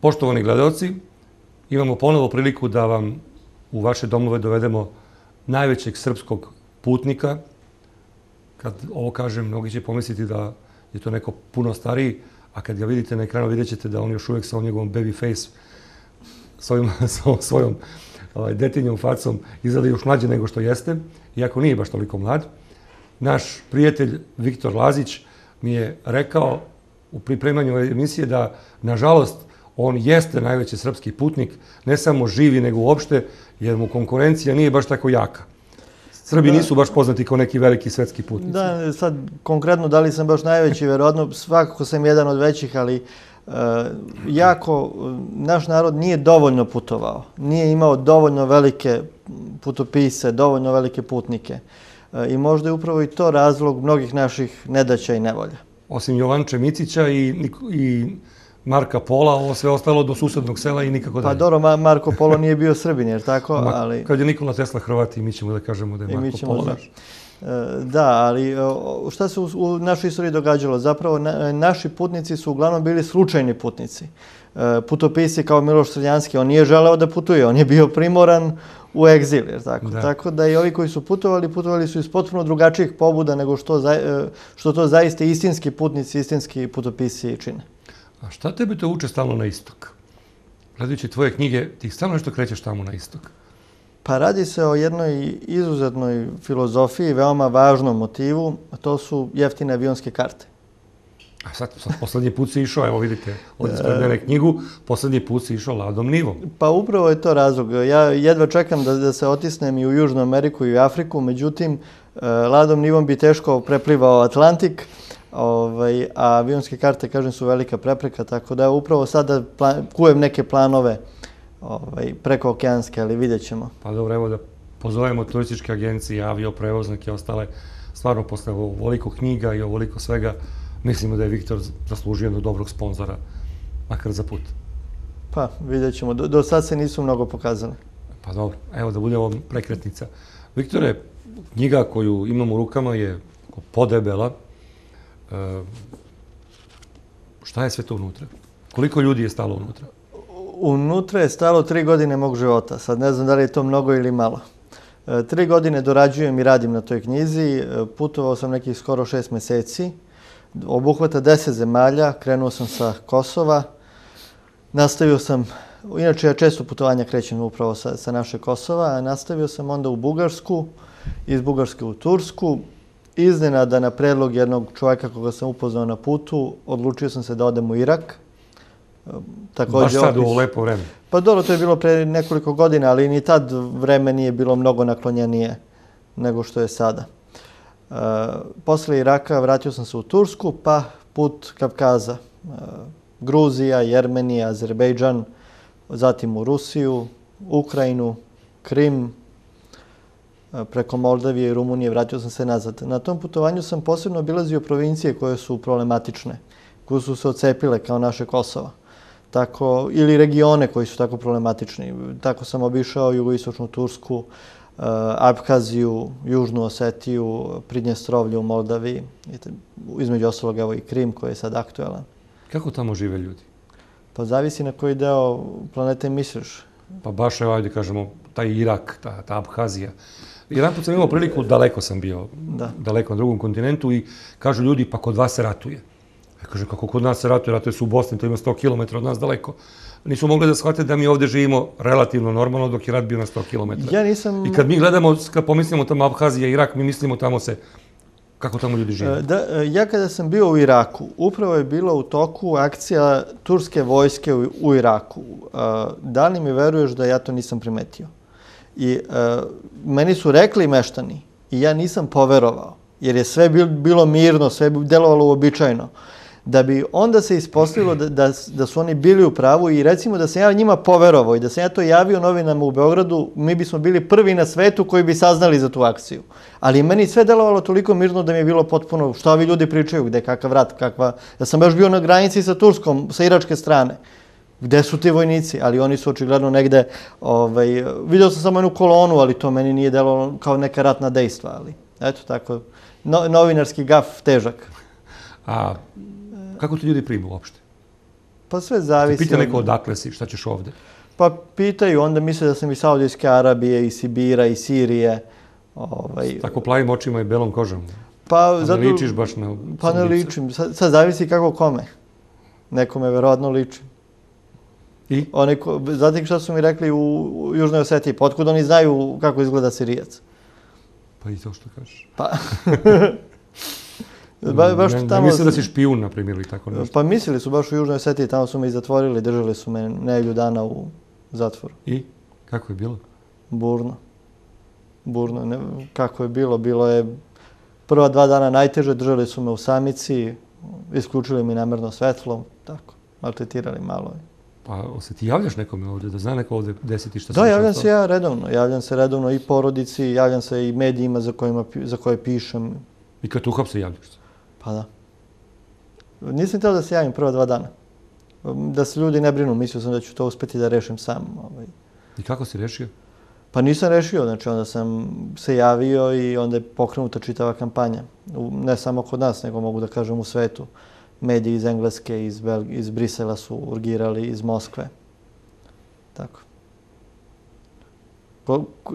Poštovani gledalci, imamo ponovo priliku da vam u vaše domove dovedemo najvećeg srpskog putnika. Kad ovo kažem, mnogi će pomisliti da je to neko puno stariji, a kad ga vidite na ekranu, vidjet ćete da on još uvijek sa ovom njegovom baby face, svojom, svojom ovaj, detinjom facom, izgleda još mlađe nego što jeste, iako nije baš toliko mlad. Naš prijatelj Viktor Lazić mi je rekao u pripremanju emisije da, nažalost, on jeste najveći srpski putnik, ne samo živi, nego uopšte, jer mu konkurencija nije baš tako jaka. Srbi nisu baš poznati kao neki veliki svetski putnici. Da, sad konkretno da li sam baš najveći, verovatno svakako sam jedan od većih, ali e, jako e, naš narod nije dovoljno putovao. Nije imao dovoljno velike putopise, dovoljno velike putnike. E, I možda je upravo i to razlog mnogih naših nedaća i nevolja. Osim Jovanče Micića i, i Marka Pola, ovo sve ostalo do susednog sela i nikako pa dalje. Pa dobro, Marko Polo nije bio Srbin, jer tako, ali... Kad je Nikola Tesla Hrvati, mi ćemo da kažemo da je Marko I mi ćemo Polo e, Da, ali e, šta se u našoj istoriji događalo? Zapravo, e, naši putnici su uglavnom bili slučajni putnici. Putopisi kao Miloš Srljanski, on nije želeo da putuje, on je bio primoran u egzil, jer tako? Tako da i ovi koji su putovali, putovali su iz potpuno drugačijih pobuda nego što, za, što to zaiste istinski putnici, istinski putopisi čine. A šta tebe to uče stalno na istok? Gledajući tvoje knjige, ti stalno nešto krećeš tamo na istok. Pa radi se o jednoj izuzetnoj filozofiji, veoma važnom motivu, a to su jeftine avionske karte. A sad, sad poslednji put si išao, evo vidite, ovdje e, spred knjigu, poslednji put si išao ladom nivom. Pa upravo je to razlog. Ja jedva čekam da, da se otisnem i u Južnu Ameriku i u Afriku, međutim, e, ladom nivom bi teško preplivao Atlantik, ovaj, a avionske karte, kažem, su velika prepreka, tako da upravo sada kujem neke planove ovaj, preko okeanske, ali vidjet ćemo. Pa dobro, evo da pozovemo turističke agencije, avio, prevoznike i ostale. Stvarno, posle ovoliko knjiga i ovoliko svega, mislimo da je Viktor zaslužio jednog dobrog sponzora, makar za put. Pa, vidjet ćemo. Do, sad se nisu mnogo pokazali. Pa dobro, evo da budemo prekretnica. Viktore, knjiga koju imamo u rukama je podebela, Eh, šta je sve to unutra? Koliko ljudi je stalo unutra? Unutra je stalo tri godine mog života. Sad ne znam da li je to mnogo ili malo. Eh, tri godine dorađujem i radim na toj knjizi. Eh, putovao sam nekih skoro šest meseci. Obuhvata deset zemalja. Krenuo sam sa Kosova. Nastavio sam, inače ja često putovanja krećem upravo sa, sa naše Kosova, a nastavio sam onda u Bugarsku, iz Bugarske u Tursku, iznena da na predlog jednog čovjeka koga sam upoznao na putu, odlučio sam se da odem u Irak. E, također, Baš sad u lepo vreme. Pa dobro, to je bilo pre nekoliko godina, ali ni tad vreme nije bilo mnogo naklonjenije nego što je sada. E, posle Iraka vratio sam se u Tursku, pa put Kavkaza. E, Gruzija, Jermenija, Azerbejdžan, zatim u Rusiju, Ukrajinu, Krim, preko Moldavije i Rumunije, vratio sam se nazad. Na tom putovanju sam posebno obilazio provincije koje su problematične, koje su se ocepile kao naše Kosova tako, ili regione koji su tako problematični. Tako sam obišao jugoistočnu Tursku, Abkaziju, Južnu Osetiju, Pridnjestrovlju u Moldavi, između ostalog evo i Krim koji je sad aktuelan. Kako tamo žive ljudi? Pa zavisi na koji deo planete misliš. Pa baš evo, ajde kažemo, taj Irak, ta, ta Abhazija. Abkazija. Jedan put sam imao priliku, daleko sam bio, daleko na drugom kontinentu i kažu ljudi, pa kod vas se ratuje. Ja kažem, kako kod nas se ratuje, ratuje su u Bosni, to ima 100 km od nas daleko. Nisu mogli da shvate da mi ovdje živimo relativno normalno dok je rat bio na 100 km. Ja nisam... I kad mi gledamo, kad pomislimo tamo Abhazija, Irak, mi mislimo tamo se kako tamo ljudi žive. E, da, e, ja kada sam bio u Iraku, upravo je bila u toku akcija turske vojske u, u Iraku. E, da li mi veruješ da ja to nisam primetio? I e, meni su rekli meštani i ja nisam poverovao, jer je sve bilo mirno, sve bi delovalo uobičajno, da bi onda se ispostavilo da, da, su oni bili u pravu i recimo da sam ja njima poverovao i da sam ja to javio novinama u Beogradu, mi bismo bili prvi na svetu koji bi saznali za tu akciju. Ali meni sve delovalo toliko mirno da mi je bilo potpuno što ovi ljudi pričaju, gde, kakav rat, kakva... Ja sam baš bio na granici sa Turskom, sa iračke strane gde su ti vojnici, ali oni su očigledno negde, ovaj, vidio sam samo jednu kolonu, ali to meni nije delalo kao neka ratna dejstva, ali eto tako, novinarski gaf težak. A kako te ljudi primu uopšte? Pa sve zavisi. Ti pita neko odakle si, šta ćeš ovde? Pa pitaju, onda misle da sam iz Saudijske Arabije, i Sibira, i Sirije. Ovaj, tako plavim očima i belom kožom. Pa, A zato, ne ličiš baš na... Pa sumnice. ne ličim. Sad, sad zavisi kako kome. Nekome verovatno ličim. I? Oni, zatim što su mi rekli u, Južnoj Osetiji, potkud pa oni znaju kako izgleda Sirijac? Pa i to što kažeš. Pa... ba, tamo... Ne da si špijun, na primjer, ili tako nešto. Pa mislili su baš u Južnoj Osetiji, tamo su me i zatvorili, držali su me nevlju dana u zatvoru. I? Kako je bilo? Burno. Burno. Ne, kako je bilo? Bilo je prva dva dana najteže, držali su me u samici, isključili mi namerno svetlo, tako, Maltetirali malo pa se ti javljaš nekome ovdje, da zna neko ovdje desiti što se Da, javljam se ja redovno. Javljam se redovno i porodici, javljam se i medijima za, kojima, za koje pišem. I kad uhap se javljaš Pa da. Nisam htio da se javim prva dva dana. Da se ljudi ne brinu, mislio sam da ću to uspjeti da rešim sam. Ovaj. I kako si rešio? Pa nisam rešio, znači onda sam se javio i onda je pokrenuta čitava kampanja. Ne samo kod nas, nego mogu da kažem u svetu mediji iz Engleske, iz, Bel iz Brisela su urgirali, iz Moskve. Tako.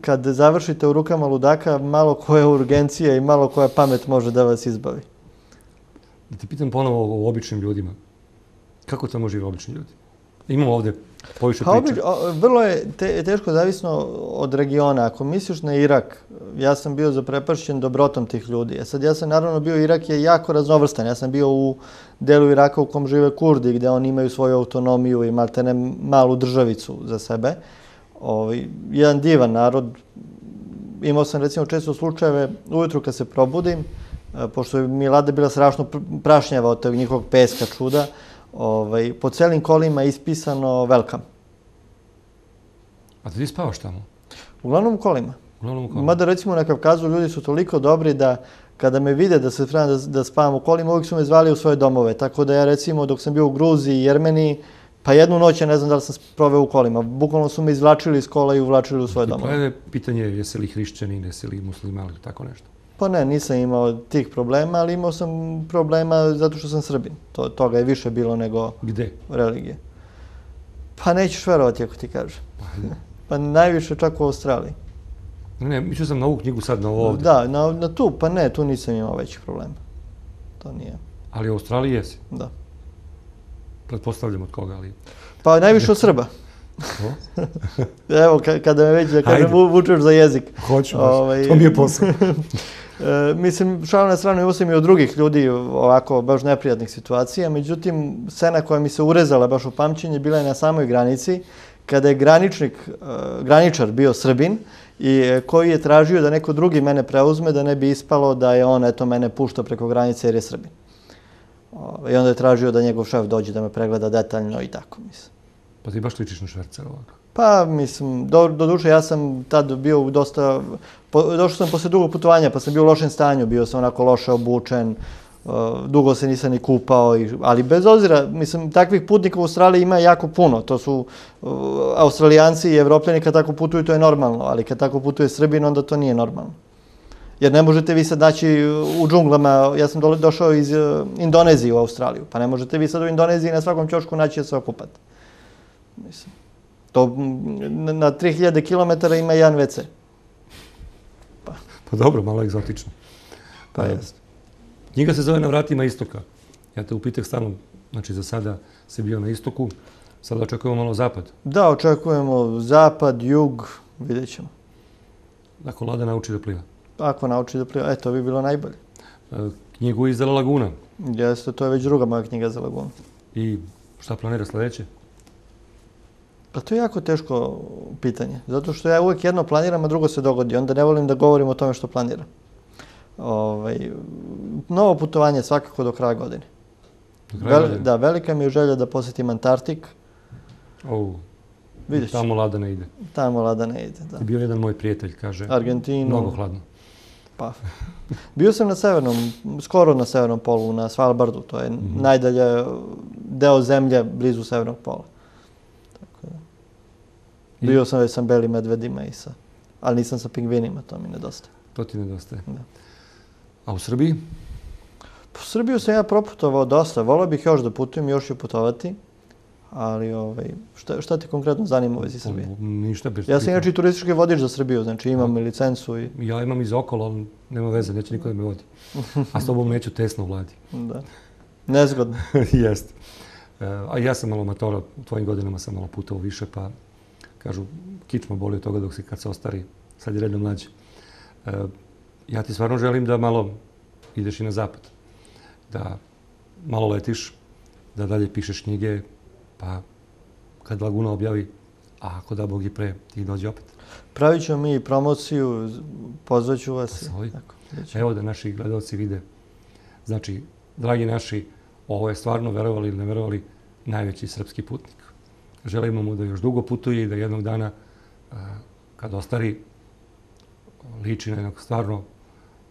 kad završite u rukama ludaka, malo koja urgencija i malo koja pamet može da vas izbavi. Da te pitam ponovo o običnim ljudima. Kako tamo žive obični ljudi? imamo ovdje poviše pa, priča. Vrlo je teško zavisno od regiona. Ako misliš na Irak, ja sam bio zaprepašćen dobrotom tih ljudi. A e sad ja sam naravno bio, Irak je jako raznovrstan. Ja sam bio u delu Iraka u kom žive Kurdi, gde oni imaju svoju autonomiju i maltene malu državicu za sebe. Ovo, ovaj, jedan divan narod. Imao sam recimo često slučajeve, ujutru kad se probudim, e, pošto mi je Lada bila strašno prašnjava od njihovog peska čuda, ovaj, po celim kolima ispisano welcome. A ti spavaš tamo? Uglavnom u kolima. Uglavnom u kolima. Mada recimo na Kavkazu ljudi su toliko dobri da kada me vide da se da, da spavam u kolima, uvijek su me zvali u svoje domove. Tako da ja recimo dok sam bio u Gruziji i Jermeniji, pa jednu noć ja ne znam da li sam sproveo u kolima. Bukvalno su me izvlačili iz kola i uvlačili u svoje domove. Pa je pitanje jesi li hrišćani, jesi li muslimani ili tako nešto? Pa ne, nisam imao tih problema, ali imao sam problema zato što sam srbin. To, toga je više bilo nego Gde? religije. Pa nećeš verovati ako ti kažem. pa, pa najviše čak u Australiji. Ne, mislio sam na ovu knjigu sad, na ovu ovdje. Da, na, na tu, pa ne, tu nisam imao većih problema. To nije. Ali u Australiji jesi? Da. Pretpostavljam od koga, ali... Pa najviše od Srba. Evo, kada me već da kažem, vučeš za jezik. Hoću, ovaj- to mi je posao. E, mislim, šal na stranu, imao sam i od drugih ljudi ovako baš neprijatnih situacija. Međutim, sena koja mi se urezala baš u pamćenje bila je na samoj granici kada je graničnik, e, graničar bio Srbin i e, koji je tražio da neko drugi mene preuzme da ne bi ispalo da je on eto mene puštao preko granice jer je Srbin. I onda je tražio da njegov šef dođe da me pregleda detaljno i tako, mislim. Pa ti baš ličiš na švercer ovako? Pa, mislim, do, do duše, ja sam tad bio dosta... došao sam posle dugo putovanja, pa sam bio u lošem stanju, bio sam onako loše obučen, uh, dugo se nisam ni kupao, i, ali bez ozira, mislim, takvih putnika u Australiji ima jako puno. To su uh, australijanci i evropljani, kad tako putuju, to je normalno, ali kad tako putuje Srbin, onda to nije normalno. Jer ne možete vi sad naći uh, u džunglama, ja sam došao iz Indonezije u Australiju, pa ne možete vi sad u Indoneziji na svakom čošku naći da se okupate. Mislim. To mm, na 3000 km ima jedan WC. Pa. pa dobro, malo egzotično. Pa, pa jest. Njega se zove na vratima istoka. Ja te upitak stalno, znači za sada se bio na istoku, sada očekujemo malo zapad. Da, očekujemo zapad, jug, vidjet ćemo. Ako Lada nauči da pliva. Ako nauči da pliva, eto, bi bilo najbolje. E, knjigu izdala Laguna. Jeste, to je već druga moja knjiga za Lagunu. I šta planira sljedeće? Pa to je jako teško pitanje, zato što ja uvijek jedno planiram, a drugo se dogodi. Onda ne volim da govorim o tome što planiram. Ovaj, novo putovanje svakako do kraja godine. Do kraja Da, velika mi je želja da posjetim Antarktik. O, Vidiš. tamo lada ne ide. Tamo lada ne ide, da. Bio jedan moj prijatelj, kaže. Argentinu. Mnogo hladno. Pa. Bio sam na severnom, skoro na severnom polu, na Svalbardu. To je mm -hmm. najdalje deo zemlje blizu severnog pola. Bio sam već sa belim medvedima i sa... Ali nisam sa pingvinima, to mi nedostaje. To ti nedostaje. Da. A u Srbiji? U Srbiju sam ja proputovao dosta. Volao bih još da putujem, još ću putovati. Ali ovaj, šta, šta ti konkretno zanima u vezi Srbije? Ništa bez Ja sam inače turistički vodič za Srbiju, znači imam licencu. I... Ja imam iz okola, ali nema veze, neće niko da me vodi. A s tobom neću tesno vladi. Da. Nezgodno. Jeste. A ja sam malo matora, u tvojim godinama sam malo putao više, pa kažu, kičma boli od toga dok se kad se ostari, sad je redno mlađe. Ja ti stvarno želim da malo ideš i na zapad, da malo letiš, da dalje pišeš knjige, pa kad Laguna objavi, a ako da Bog i pre, ti dođe opet. Pravit ćemo mi promociju, pozvaću vas. Pa ovaj. Tako, Evo da naši gledalci vide. Znači, dragi naši, ovo je stvarno, verovali ili ne verovali, najveći srpski putnik želimo mu da još dugo putuje i da jednog dana kad ostari liči na jednog stvarno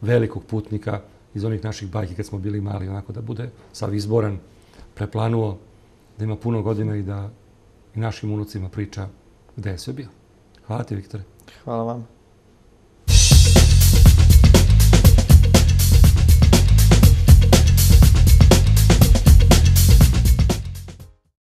velikog putnika iz onih naših bajki kad smo bili mali, onako da bude sav izboran, preplanuo, da ima puno godina i da i našim unucima priča gde je sve bio. Hvala ti, Viktore. Hvala vam.